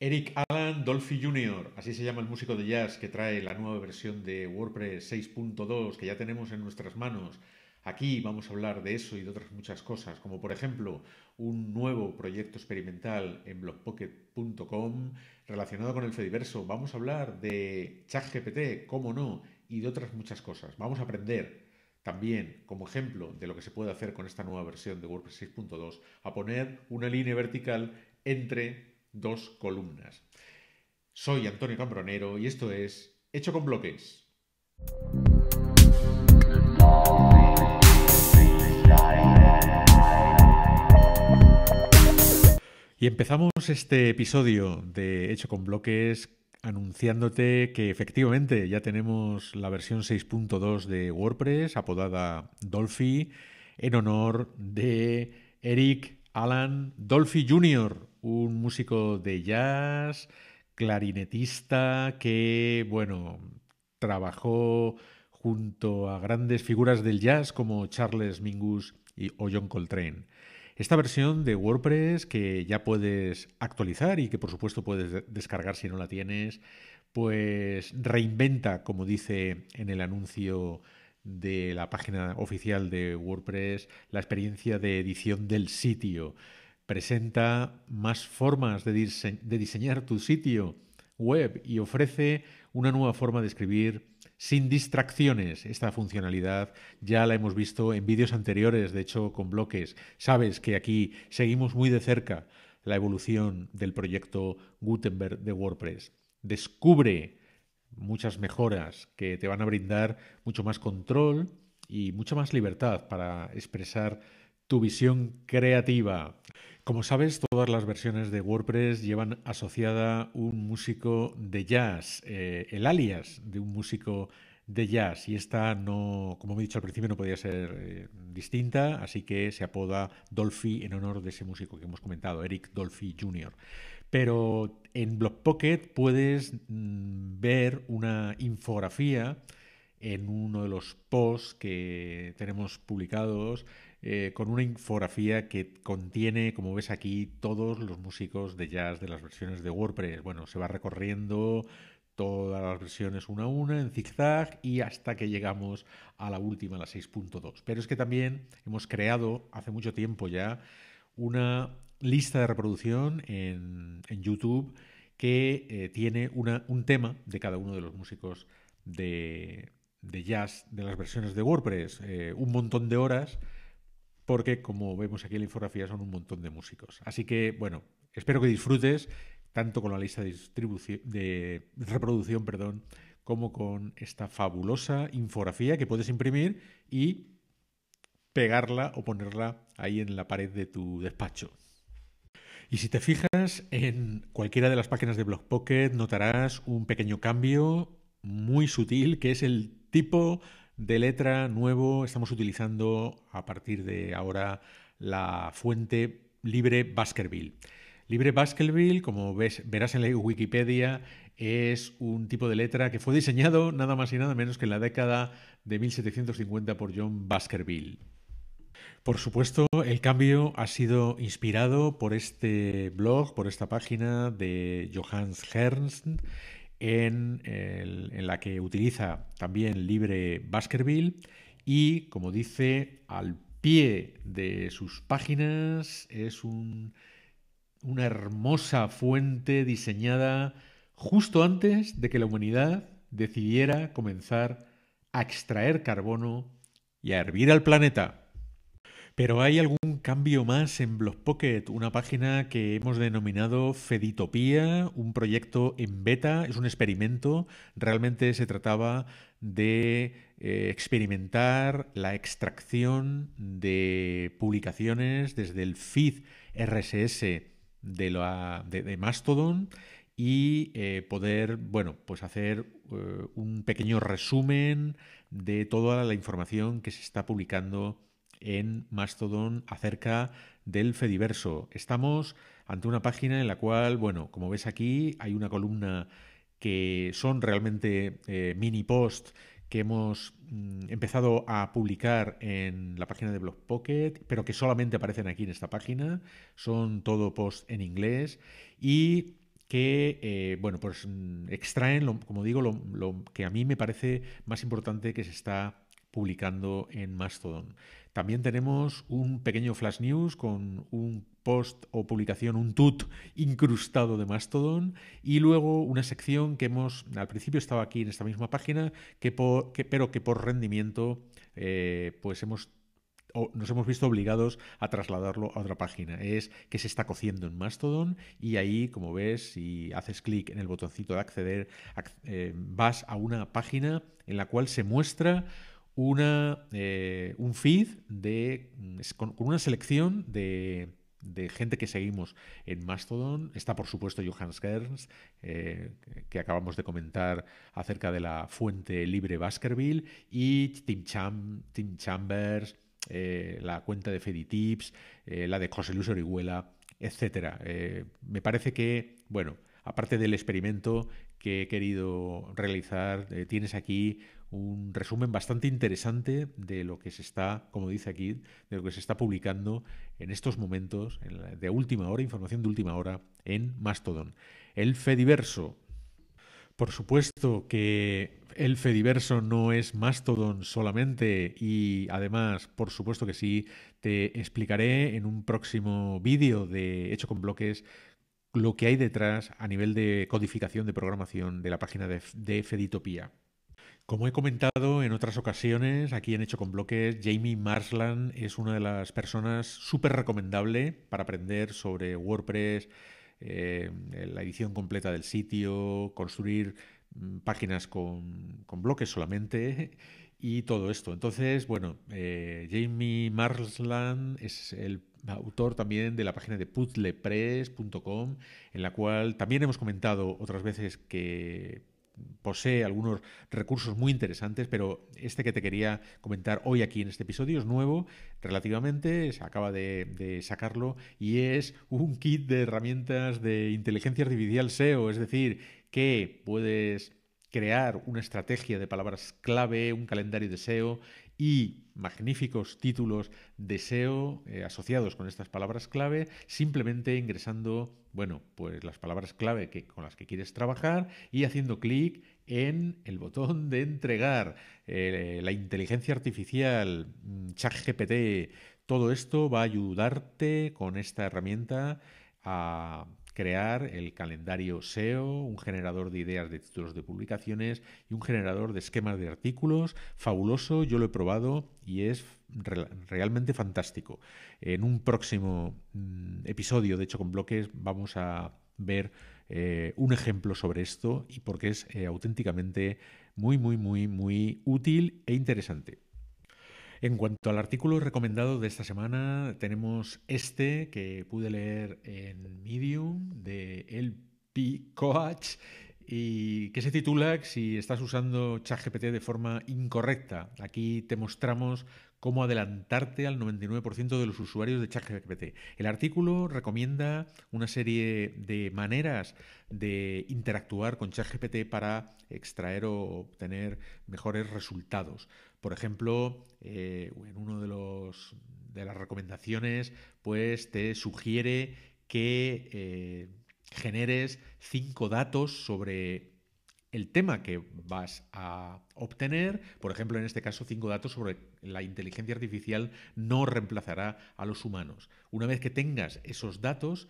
Eric Alan Dolphy Jr., así se llama el músico de jazz que trae la nueva versión de WordPress 6.2 que ya tenemos en nuestras manos. Aquí vamos a hablar de eso y de otras muchas cosas, como por ejemplo un nuevo proyecto experimental en blogpocket.com relacionado con el Fediverso. Vamos a hablar de ChatGPT, cómo no, y de otras muchas cosas. Vamos a aprender también, como ejemplo de lo que se puede hacer con esta nueva versión de WordPress 6.2, a poner una línea vertical entre dos columnas. Soy Antonio Cambronero y esto es Hecho con Bloques. Y empezamos este episodio de Hecho con Bloques anunciándote que efectivamente ya tenemos la versión 6.2 de WordPress apodada Dolphy en honor de Eric Alan Dolphy Jr., un músico de jazz, clarinetista, que, bueno, trabajó junto a grandes figuras del jazz como Charles Mingus y, o John Coltrane. Esta versión de WordPress que ya puedes actualizar y que por supuesto puedes descargar si no la tienes, pues reinventa, como dice en el anuncio de la página oficial de WordPress, la experiencia de edición del sitio presenta más formas de, diseñar tu sitio web y ofrece una nueva forma de escribir sin distracciones. Esta funcionalidad ya la hemos visto en vídeos anteriores, de hecho con bloques. Sabes que aquí seguimos muy de cerca la evolución del proyecto Gutenberg de WordPress. Descubre muchas mejoras que te van a brindar mucho más control y mucha más libertad para expresar tu visión creativa. Como sabes, todas las versiones de WordPress llevan asociada un músico de jazz, eh, el alias de un músico de jazz. Y esta no, como he dicho al principio, no podía ser eh, distinta, así que se apoda Dolphy en honor de ese músico que hemos comentado, Eric Dolphy Jr. Pero en Blockpocket puedes mm, ver una infografía en uno de los posts que tenemos publicados eh, con una infografía que contiene, como ves aquí, todos los músicos de jazz de las versiones de WordPress. Bueno, se va recorriendo todas las versiones una a una en zigzag y hasta que llegamos a la última, la 6.2. Pero es que también hemos creado hace mucho tiempo ya una lista de reproducción en, YouTube que eh, tiene un tema de cada uno de los músicos de, jazz de las versiones de WordPress. Eh, un montón de horas porque como vemos aquí en la infografía son un montón de músicos. Así que, bueno, espero que disfrutes tanto con la lista de, de reproducción perdón, como con esta fabulosa infografía que puedes imprimir y pegarla o ponerla ahí en la pared de tu despacho. Y si te fijas en cualquiera de las páginas de Blog Pocket, notarás un pequeño cambio muy sutil que es el tipo de letra nuevo. Estamos utilizando a partir de ahora la fuente libre Baskerville. Libre Baskerville, como verás en la Wikipedia, es un tipo de letra que fue diseñado nada más y nada menos que en la década de 1750 por John Baskerville. Por supuesto, el cambio ha sido inspirado por este blog, por esta página de Johannes Hernst en, la que utiliza también libre Baskerville y, como dice, al pie de sus páginas es una hermosa fuente diseñada justo antes de que la humanidad decidiera comenzar a extraer carbono y a hervir al planeta. Pero hay algún cambio más en BlogPocket, una página que hemos denominado Feditopía, un proyecto en beta, es un experimento, realmente se trataba de eh, experimentar la extracción de publicaciones desde el feed RSS de, la, de, Mastodon y eh, poder, bueno, pues hacer eh, un pequeño resumen de toda la información que se está publicando en Mastodon acerca del Fediverso. Estamos ante una página en la cual, bueno, como ves aquí, hay una columna que son realmente eh, mini posts que hemos mm, empezado a publicar en la página de Blog Pocket, pero que solamente aparecen aquí en esta página. Son todo post en inglés y que, eh, bueno, pues mm, extraen, como digo, lo, lo que a mí me parece más importante que se está publicando en Mastodon. También tenemos un pequeño flash news con un post o publicación, un tut incrustado de Mastodon y luego una sección que hemos, al principio estaba aquí en esta misma página, que, pero que por rendimiento eh, pues hemos nos hemos visto obligados a trasladarlo a otra página. Es que se está cociendo en Mastodon y ahí, como ves, si haces clic en el botoncito de acceder, eh, vas a una página en la cual se muestra una, eh, un feed de, mm, con, una selección de, gente que seguimos en Mastodon. Está, por supuesto, Johannes Gerns, eh, que acabamos de comentar acerca de la fuente libre Baskerville, y Tim, Chambers, eh, la cuenta de Feditips, la de José Luis Orihuela, etc. me parece que, bueno, aparte del experimento que he querido realizar, tienes aquí un resumen bastante interesante de lo que se está, como dice aquí, de lo que se está publicando en estos momentos, de última hora, información de última hora, en Mastodon. El Fediverso. Por supuesto que el Fediverso no es Mastodon solamente y además, por supuesto que sí, te explicaré en un próximo vídeo de Hecho con Bloques lo que hay detrás a nivel de codificación de programación de la página de, de Feditopía. Como he comentado en otras ocasiones, aquí en Hecho con Bloques, Jamie Marsland es una de las personas súper recomendable para aprender sobre WordPress, eh, la edición completa del sitio, construir mm, páginas con, bloques solamente y todo esto. Entonces, bueno, eh, Jamie Marsland es el autor también de la página de puzzlepress.com, en la cual también hemos comentado otras veces que posee algunos recursos muy interesantes, pero este que te quería comentar hoy aquí en este episodio es nuevo relativamente, se acaba de, sacarlo y es un kit de herramientas de inteligencia artificial SEO, es decir, que puedes crear una estrategia de palabras clave, un calendario de SEO y magníficos títulos de SEO eh, asociados con estas palabras clave, simplemente ingresando, bueno, pues las palabras clave que, con las que quieres trabajar y haciendo clic en el botón de entregar. Eh, la inteligencia artificial, mm, GPT, todo esto va a ayudarte con esta herramienta a crear el calendario SEO, un generador de ideas de títulos de publicaciones y un generador de esquemas de artículos. Fabuloso, yo lo he probado y es realmente fantástico. En un próximo mm, episodio, de hecho con bloques, vamos a ver eh, un ejemplo sobre esto y porque es eh, auténticamente muy, muy, muy, muy útil e interesante. En cuanto al artículo recomendado de esta semana, tenemos este que pude leer en Medium de El Coach y que se titula Si estás usando ChatGPT de forma incorrecta. Aquí te mostramos cómo adelantarte al 99% de los usuarios de ChatGPT. El artículo recomienda una serie de maneras de interactuar con ChatGPT para extraer o obtener mejores resultados. Por ejemplo, eh, en una de de las recomendaciones, pues te sugiere que eh, generes cinco datos sobre el tema que vas a obtener. Por ejemplo, en este caso, cinco datos sobre la inteligencia artificial no reemplazará a los humanos. Una vez que tengas esos datos,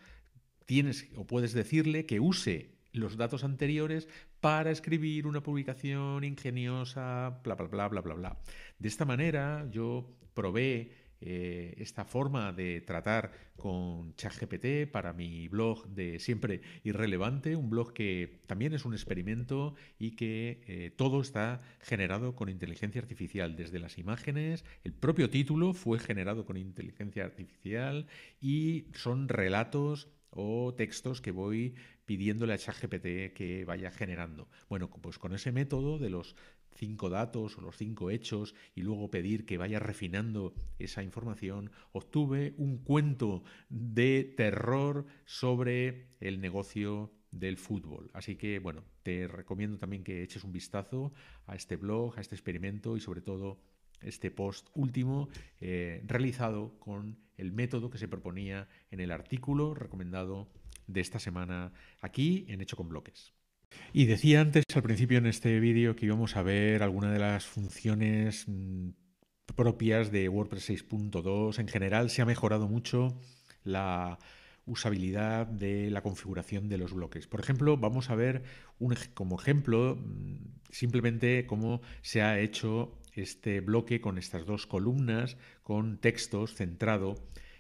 tienes o puedes decirle que use los datos anteriores para escribir una publicación ingeniosa, bla, bla, bla, bla, bla, bla. De esta manera, yo probé eh, esta forma de tratar con ChatGPT para mi blog de siempre irrelevante, un blog que también es un experimento y que eh, todo está generado con inteligencia artificial, desde las imágenes, el propio título fue generado con inteligencia artificial y son relatos o textos que voy pidiéndole a ChatGPT que vaya generando. Bueno, pues con ese método de los cinco datos o los cinco hechos y luego pedir que vaya refinando esa información, obtuve un cuento de terror sobre el negocio del fútbol. Así que bueno, te recomiendo también que eches un vistazo a este blog, a este experimento y sobre todo este post último eh, realizado con el método que se proponía en el artículo recomendado de esta semana aquí en Hecho con Bloques. Y decía antes al principio en este vídeo que íbamos a ver algunas de las funciones mm, propias de WordPress 6.2. En general se ha mejorado mucho la usabilidad de la configuración de los bloques. Por ejemplo, vamos a ver como ejemplo mm, simplemente cómo se ha hecho este bloque con estas dos columnas, con textos centrado.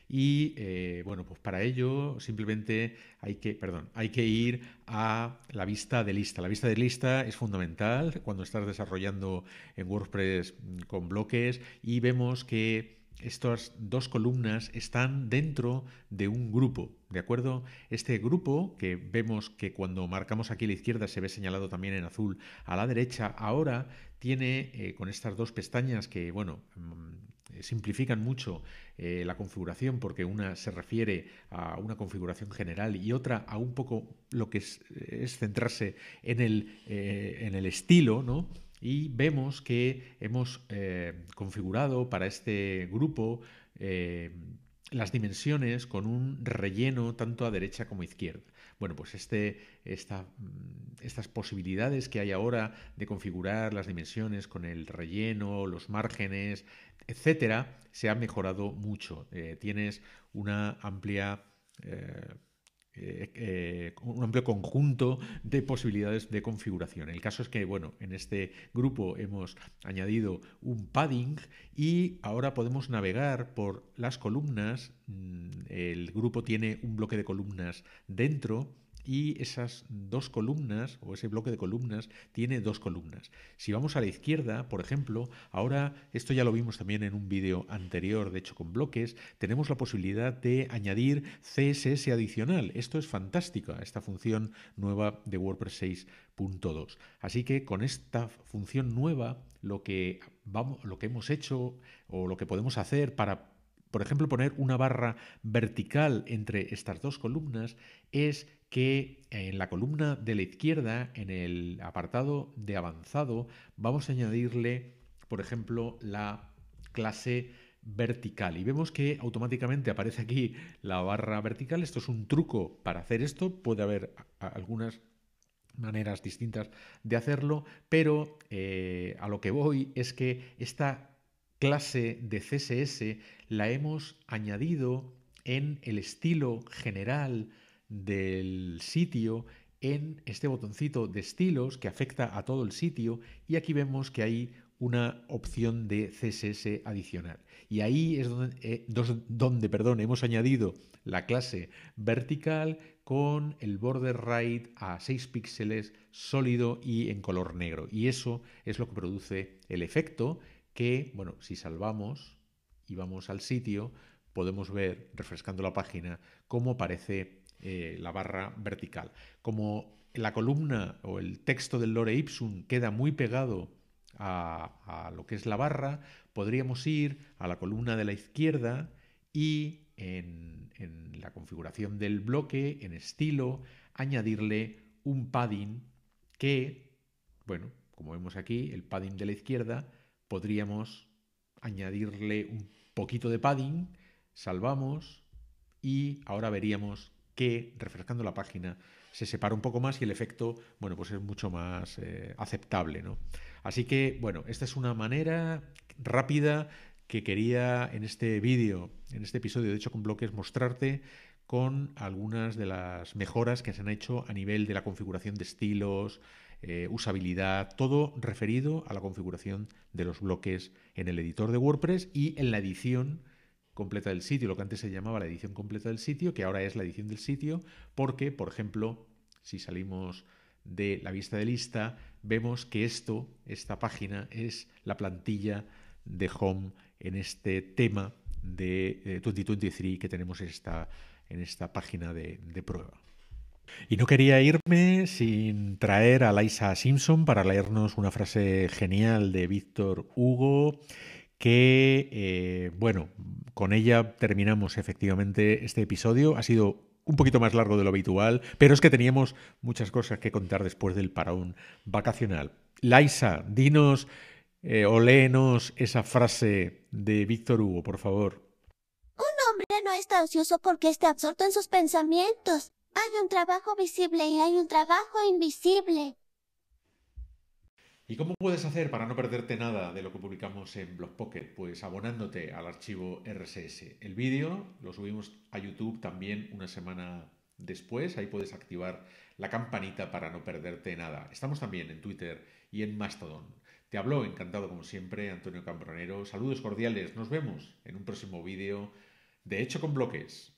Y eh, bueno, pues para ello simplemente hay que, perdón, hay que ir a la vista de lista. La vista de lista es fundamental cuando estás desarrollando en WordPress mm, con bloques y vemos que estas dos columnas están dentro de un grupo, ¿de acuerdo? Este grupo, que vemos que cuando marcamos aquí a la izquierda se ve señalado también en azul a la derecha, ahora tiene eh, con estas dos pestañas que, bueno, mm, simplifican mucho eh, la configuración porque una se refiere a una configuración general y otra a un poco lo que es, centrarse en el, eh, en el estilo, ¿no? y vemos que hemos eh, configurado para este grupo eh, las dimensiones con un relleno tanto a derecha como a izquierda. Bueno, pues este, mm, estas posibilidades que hay ahora de configurar las dimensiones con el relleno, los márgenes, etcétera, se han mejorado mucho. Eh, tienes una amplia eh, eh, un amplio conjunto de posibilidades de configuración. El caso es que, bueno, en este grupo hemos añadido un padding y ahora podemos navegar por las columnas. Mm, el grupo tiene un bloque de columnas dentro y esas dos columnas o ese bloque de columnas tiene dos columnas. Si vamos a la izquierda, por ejemplo, ahora esto ya lo vimos también en un vídeo anterior, de hecho con bloques, tenemos la posibilidad de añadir CSS adicional. Esto es fantástico, esta función nueva de WordPress 6.2. Así que con esta función nueva lo que, vamos, lo que hemos hecho o lo que podemos hacer para por ejemplo, poner una barra vertical entre estas dos columnas es que en la columna de la izquierda, en el apartado de avanzado, vamos a añadirle, por ejemplo, la clase vertical y vemos que automáticamente aparece aquí la barra vertical esto es un truco para hacer esto puede haber algunas maneras distintas de hacerlo pero eh, a lo que voy es que esta clase de CSS la hemos añadido en el estilo general del sitio en este botoncito de estilos que afecta a todo el sitio y aquí vemos que hay una opción de CSS adicional. Y ahí es donde, eh, donde perdón, hemos añadido la clase vertical con el border right a 6 píxeles sólido y en color negro. Y eso es lo que produce el efecto que, bueno, si salvamos y vamos al sitio, podemos ver, refrescando la página, cómo aparece eh, la barra vertical. Como la columna o el texto del lore ipsum queda muy pegado a, lo que es la barra, podríamos ir a la columna de la izquierda y en, en, la configuración del bloque, en estilo, añadirle un padding que, bueno, como vemos aquí, el padding de la izquierda, podríamos añadirle un poquito de padding, salvamos y ahora veríamos que refrescando la página se separa un poco más y el efecto, bueno, pues es mucho más eh, aceptable, Así que, bueno, esta es una manera rápida que quería en este vídeo, en este episodio de hecho con bloques, mostrarte con algunas de las mejoras que se han hecho a nivel de la configuración de estilos, eh, usabilidad, todo referido a la configuración de los bloques en el editor de WordPress y en la edición completa del sitio, lo que antes se llamaba la edición completa del sitio, que ahora es la edición del sitio, porque, por ejemplo, si salimos de la vista de lista, vemos que esto, esta página, es la plantilla de Home en este tema de, 2023 eh, que tenemos esta, en esta página de, prueba. Y no quería irme sin traer a Liza Simpson para leernos una frase genial de Víctor Hugo que, eh, bueno, con ella terminamos efectivamente este episodio. Ha sido un poquito más largo de lo habitual, pero es que teníamos muchas cosas que contar después del paraón vacacional. Laisa, dinos eh, o léenos esa frase de Víctor Hugo, por favor. Un hombre no está ocioso porque está absorto en sus pensamientos. Hay un trabajo visible y hay un trabajo invisible. ¿Y cómo puedes hacer para no perderte nada de lo que publicamos en Blogpocket? Pues abonándote al archivo RSS. El vídeo lo subimos a YouTube también una semana después. Ahí puedes activar la campanita para no perderte nada. Estamos también en Twitter y en Mastodon. Te hablo encantado como siempre Antonio Cambronero. Saludos cordiales. Nos vemos en un próximo vídeo de Hecho con Bloques.